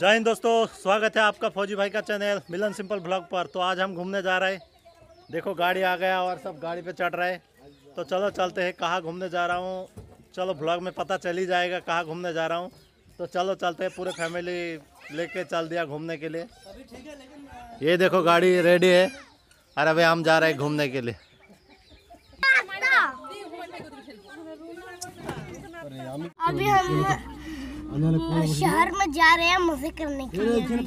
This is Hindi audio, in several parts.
जय हिंद दोस्तों स्वागत है आपका फौजी भाई का चैनल मिलन सिंपल ब्लॉग पर तो आज हम घूमने जा रहे हैं देखो गाड़ी आ गया और सब गाड़ी पे चढ़ रहे तो चलो चलते हैं कहाँ घूमने जा रहा हूँ चलो ब्लॉग में पता चल ही जाएगा कहाँ घूमने जा रहा हूँ तो चलो चलते हैं पूरे फैमिली लेके चल दिया घूमने के लिए ये देखो गाड़ी रेडी है अरे अभी हम जा रहे हैं घूमने के लिए अभी हम शहर में जा रहे हैं मजे करने के लिए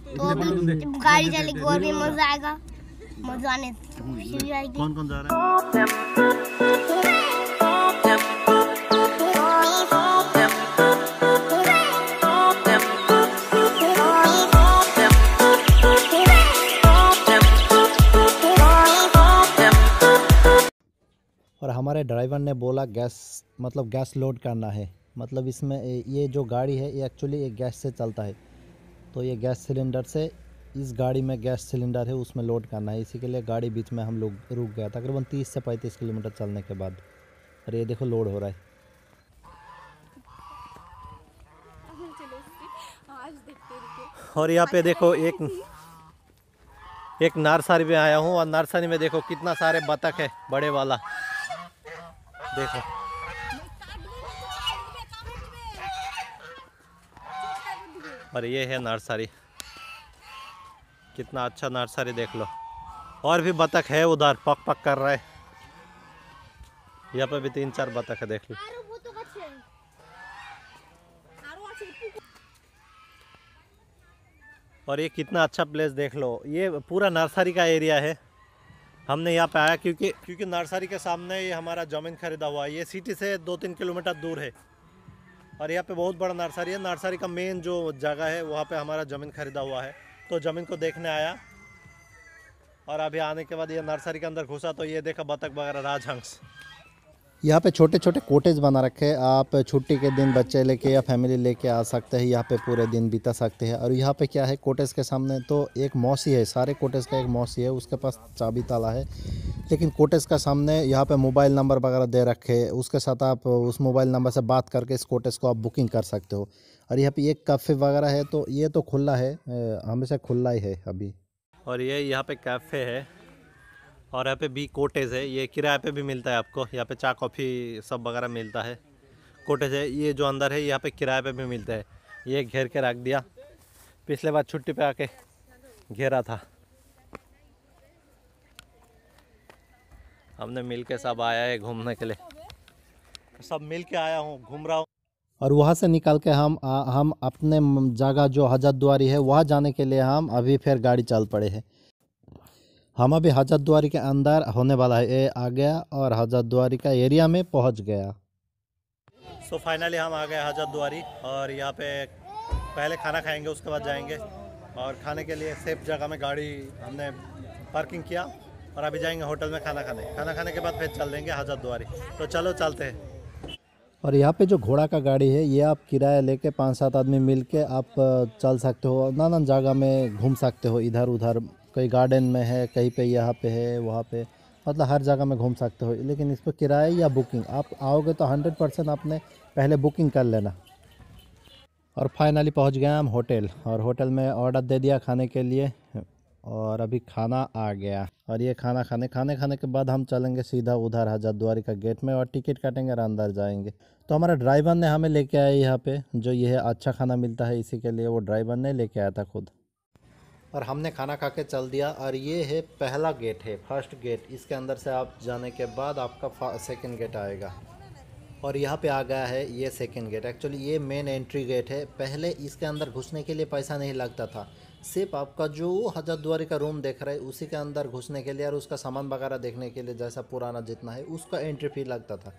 तो अभी गाड़ी चलेगी और भी मजा आएगा मजा आने कौन कौन जा रहा है और हमारे ड्राइवर ने बोला गैस मतलब गैस लोड करना है मतलब इसमें ये जो गाड़ी है ये एक्चुअली ये गैस से चलता है तो ये गैस सिलेंडर से इस गाड़ी में गैस सिलेंडर है उसमें लोड करना है इसी के लिए गाड़ी बीच में हम लोग रुक गया तकरीबन तीस से पैंतीस किलोमीटर चलने के बाद और ये देखो लोड हो रहा है और यहाँ पे देखो एक एक नर्सरी में आया हूँ और नर्सरी में देखो कितना सारे बतख है बड़े वाला देखो और ये है नर्सरी कितना अच्छा नर्सरी देख लो और भी बतख है उधर पक पक कर रहे यहाँ पे भी तीन चार बतख है देख लो तो और ये कितना अच्छा प्लेस देख लो ये पूरा नर्सरी का एरिया है हमने यहाँ पे आया क्योंकि क्योंकि नर्सरी के सामने ये हमारा जमीन खरीदा हुआ है ये सिटी से दो तीन किलोमीटर दूर है और यहाँ पे बहुत बड़ा नर्सरी है नर्सरी का मेन जो जगह है वहाँ पे हमारा ज़मीन खरीदा हुआ है तो ज़मीन को देखने आया और अभी आने के बाद ये नर्सरी के अंदर घुसा तो ये देखा बतख वगैरह राजहंस यहाँ पे छोटे छोटे कोटेज बना रखे हैं आप छुट्टी के दिन बच्चे लेके या फैमिली लेके आ सकते हैं यहाँ पे पूरे दिन बिता सकते हैं और यहाँ पे क्या है कोटेज के सामने तो एक मौसी है सारे कोटेज का एक मौसी है उसके पास चाबी ताला है लेकिन कोटेस का सामने यहाँ पे मोबाइल नंबर वगैरह दे रखे उसके साथ आप उस मोबाइल नंबर से बात करके इस कोटेस को आप बुकिंग कर सकते हो और यहाँ पे एक कैफ़े वगैरह है तो ये तो खुला है हमेशा खुला ही है अभी और ये यहाँ पे कैफ़े है और यहाँ पे बी कोटेज है ये किराए पे भी मिलता है आपको यहाँ पे चाय कॉफ़ी सब वगैरह मिलता है कोटेज है ये जो अंदर है यहाँ पे किराए पे भी मिलता है ये घेर के रख दिया पिछले बार छुट्टी पे आके घेरा था हमने मिल के सब आया है घूमने के लिए सब मिल के आया हूँ घूम रहा हूँ और वहाँ से निकल के हम आ, हम अपने जगह जो हजरद्वारी है वहाँ जाने के लिए हम अभी फिर गाड़ी चल पड़े हैं हम अभी हजरद्वारी के अंदर होने वाला है ये आ गया और हजरद्वारी का एरिया में पहुँच गया सो so, फाइनली हम आ गए हजरद्वारी और यहाँ पे पहले खाना खाएंगे उसके बाद जाएंगे और खाने के लिए सेफ जगह में गाड़ी हमने पार्किंग किया और अभी जाएंगे होटल में खाना खाने खाना खाने के बाद फिर चल देंगे हजार दुआरी तो चलो चलते हैं और यहाँ पे जो घोड़ा का गाड़ी है ये आप किराया लेके पाँच सात आदमी मिल के आप चल सकते हो नाना जगह में घूम सकते हो इधर उधर कहीं गार्डन में है कहीं पे यहाँ पे है वहाँ पे मतलब हर जगह में घूम सकते हो लेकिन इस पर किराया या बुकिंग आप आओगे तो हंड्रेड परसेंट आपने पहले बुकिंग कर लेना और फाइनली पहुँच गए हम होटल और होटल में ऑर्डर दे दिया खाने के लिए और अभी खाना आ गया और ये खाना खाने खाने खाने के बाद हम चलेंगे सीधा उधर हजार का गेट में और टिकट काटेंगे और अंदर जाएंगे तो हमारा ड्राइवर ने हमें लेके आया यहाँ पे जो यह अच्छा खाना मिलता है इसी के लिए वो ड्राइवर ने लेके आया था खुद और हमने खाना खा के चल दिया और ये है पहला गेट है फर्स्ट गेट इसके अंदर से आप जाने के बाद आपका सेकेंड गेट आएगा और यहाँ पे आ गया है ये सेकेंड गेट एक्चुअली ये मेन एंट्री गेट है पहले इसके अंदर घुसने के लिए पैसा नहीं लगता था सिर्फ आपका जो हज़ार द्वारी का रूम देख रहा है उसी के अंदर घुसने के लिए और उसका सामान वगैरह देखने के लिए जैसा पुराना जितना है उसका एंट्री फ़ी लगता था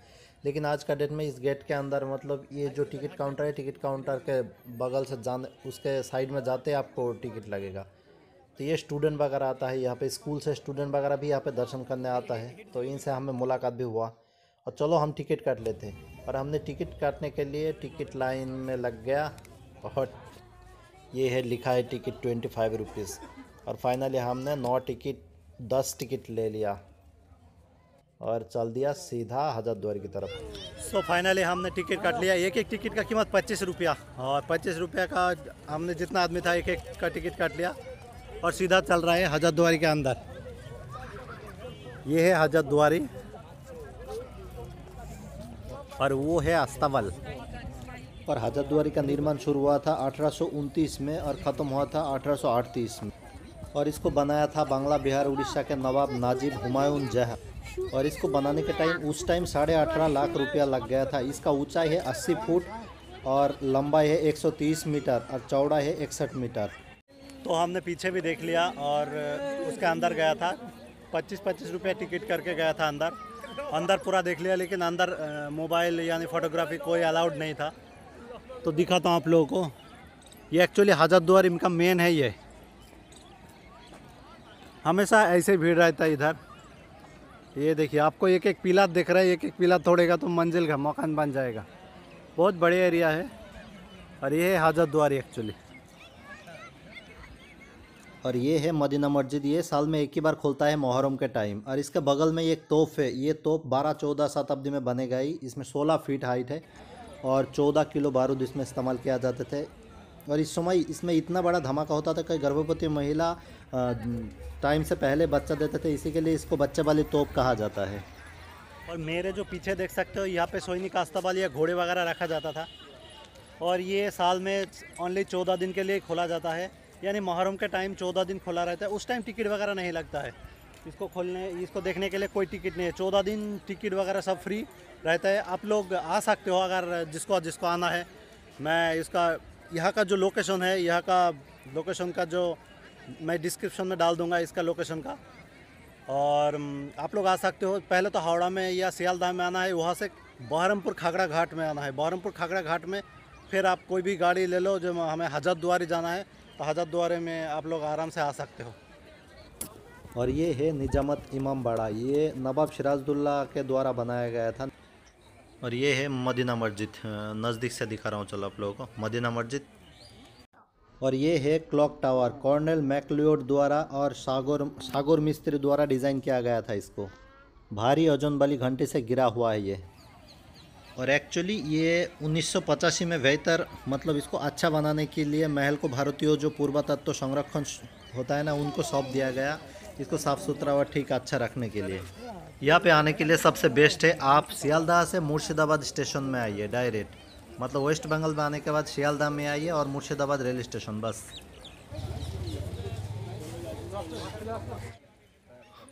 लेकिन आज का डेट में इस गेट के अंदर मतलब ये जो टिकट काउंटर है टिकट काउंटर के बगल से जान उसके साइड में जाते आपको टिकट लगेगा तो ये स्टूडेंट वगैरह आता है यहाँ पे स्कूल से स्टूडेंट वगैरह भी यहाँ पे दर्शन करने आता है तो इनसे हमें मुलाकात भी हुआ और चलो हम टिकट काट लेते हैं और हमने टिकट काटने के लिए टिकट लाइन में लग गया और ये है लिखा है टिकट ट्वेंटी फाइव रुपीज़ और फाइनली हमने नौ टिकट दस टिकट ले लिया और चल दिया सीधा हजारद्वार की तरफ सो so, फाइनली हमने टिकट काट लिया एक एक टिकट का कीमत पच्चीस रुपया और पच्चीस रुपया का हमने जितना आदमी था एक एक का टिकट काट लिया और सीधा चल रहा है हजारद्वारी के अंदर ये है हजारद्वारी और वो है अस्तावल और हजरद्वारी का निर्माण शुरू हुआ था अठारह में और ख़त्म हुआ था अठारह में और इसको बनाया था बांग्ला बिहार उड़ीसा के नवाब नाजिब हुमायूं जह और इसको बनाने के टाइम उस टाइम साढ़े अठारह लाख रुपया लग गया था इसका ऊंचाई है 80 फुट और लंबाई है 130 मीटर और चौड़ा है इकसठ मीटर तो हमने पीछे भी देख लिया और उसके अंदर गया था पच्चीस पच्चीस रुपये टिकट करके गया था अंदर अंदर पूरा देख लिया लेकिन अंदर मोबाइल यानी फ़ोटोग्राफी कोई अलाउड नहीं था तो दिखाता हूँ आप लोगों को ये एक्चुअली हजार दुआर इनका मेन है ये हमेशा ऐसे भीड़ रहता है इधर ये देखिए आपको एक एक पिला दिख रहा है एक एक पिला तोड़ेगा तो मंजिल का मकान बन जाएगा बहुत बड़े एरिया है और ये है हाजत द्वार एक्चुअली और ये है मदीना मस्जिद ये साल में एक ही बार खुलता है मोहरम के टाइम और इसके बगल में एक तोप है ये तोप 12-14 शताब्दी में बने गई इसमें 16 फीट हाइट है और 14 किलो बारूद इसमें इस्तेमाल किया जाते थे और इस समय इसमें इतना बड़ा धमाका होता था कि गर्भवती महिला टाइम से पहले बच्चा देते थे इसी के लिए इसको बच्चे वाली तोप कहा जाता है और मेरे जो पीछे देख सकते हो यहाँ पे सोईनी वाली या घोड़े वगैरह रखा जाता था और ये साल में ओनली चौदह दिन के लिए खोला जाता है यानी मुहर्रम के टाइम चौदह दिन खुला रहता है उस टाइम टिकट वगैरह नहीं लगता है इसको खोलने इसको देखने के लिए कोई टिकट नहीं है चौदह दिन टिकट वगैरह सब फ्री रहता है आप लोग आ सकते हो अगर जिसको जिसको आना है मैं इसका यहाँ का जो लोकेशन है यहाँ का लोकेशन का जो मैं डिस्क्रिप्शन में डाल दूँगा इसका लोकेशन का और आप लोग आ सकते हो पहले तो हावड़ा में या सियालदाह में आना है वहाँ से बहरमपुर खागड़ा घाट में आना है बहरमपुर खागड़ा घाट में फिर आप कोई भी गाड़ी ले लो जो हमें हजरत दुआरी जाना है तो हजरत द्वारे में आप लोग आराम से आ सकते हो और ये है निजामत इमाम बाड़ा ये नवाब शराजुल्ला के द्वारा बनाया गया था और ये है मदीना मस्जिद नज़दीक से दिखा रहा हूँ चलो आप लोगों को मदीना मस्जिद और ये है क्लॉक टावर कॉर्नल मैकलियोड द्वारा और सागोर सागोर मिस्त्री द्वारा डिज़ाइन किया गया था इसको भारी ओजन वाली घंटे से गिरा हुआ है ये और एक्चुअली ये उन्नीस में बेहतर मतलब इसको अच्छा बनाने के लिए महल को भारतीय जो पूर्वतत्व संरक्षण होता है ना उनको सौंप दिया गया इसको साफ़ सुथरा और ठीक अच्छा रखने के लिए यहाँ पे आने के लिए सबसे बेस्ट है आप सियालदाह से मुर्शिदाबाद स्टेशन में आइए डायरेक्ट मतलब वेस्ट बंगाल में आने के बाद सियालदाह में आइए और मुर्शिदाबाद रेल स्टेशन बस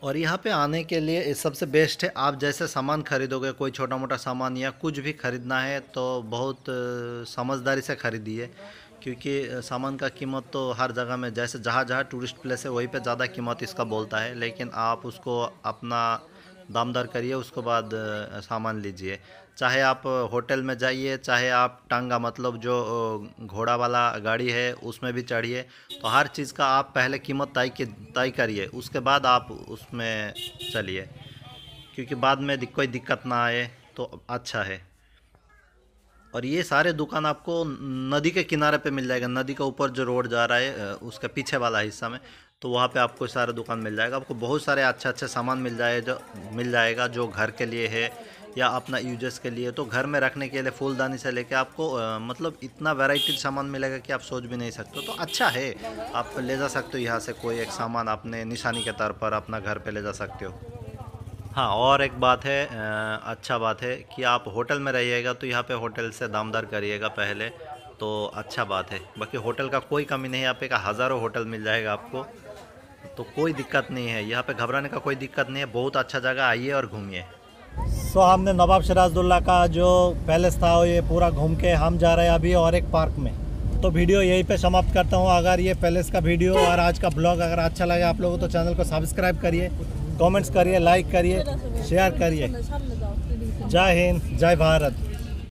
और यहाँ पे आने के लिए सबसे बेस्ट है आप जैसे सामान खरीदोगे कोई छोटा मोटा सामान या कुछ भी ख़रीदना है तो बहुत समझदारी से ख़रीदिए क्योंकि सामान का कीमत तो हर जगह में जैसे जहाँ जहाँ टूरिस्ट प्लेस है वहीं पे ज़्यादा कीमत इसका बोलता है लेकिन आप उसको अपना दाम दर करिए उसके बाद सामान लीजिए चाहे आप होटल में जाइए चाहे आप टांगा मतलब जो घोड़ा वाला गाड़ी है उसमें भी चढ़िए तो हर चीज़ का आप पहले कीमत तय की तय करिए उसके बाद आप उसमें चलिए क्योंकि बाद में कोई दिक्कत ना आए तो अच्छा है और ये सारे दुकान आपको नदी के किनारे पे मिल जाएगा नदी के ऊपर जो रोड जा रहा है उसके पीछे वाला हिस्सा में तो वहाँ पे आपको सारा दुकान मिल जाएगा आपको बहुत सारे अच्छे अच्छे सामान मिल जाए जो मिल जाएगा जो घर के लिए है या अपना यूजर्स के लिए तो घर में रखने के लिए फूलदानी से लेके आपको आ, मतलब इतना वैरायटी सामान मिलेगा कि आप सोच भी नहीं सकते तो अच्छा है आप ले जा सकते हो यहाँ से कोई एक सामान अपने निशानी के तौर पर अपना घर पर ले जा सकते हो हाँ और एक बात है आ, अच्छा बात है कि आप होटल में रहिएगा तो यहाँ पर होटल से दामदार करिएगा पहले तो अच्छा बात है बाकी होटल का कोई कमी नहीं आप एक हज़ारों होटल मिल जाएगा आपको तो कोई दिक्कत नहीं है यहाँ पे घबराने का कोई दिक्कत नहीं है बहुत अच्छा जगह आइए और घूमिए सो so, हमने नवाब सिराजदुल्ला का जो पैलेस था ये पूरा घूम के हम जा रहे हैं अभी और एक पार्क में तो वीडियो यहीं पे समाप्त करता हूँ अगर ये पैलेस का वीडियो और आज का ब्लॉग अगर अच्छा लगे आप लोगों को तो चैनल को सब्सक्राइब करिए कमेंट्स करिए लाइक करिए शेयर करिए जय हिंद जय भारत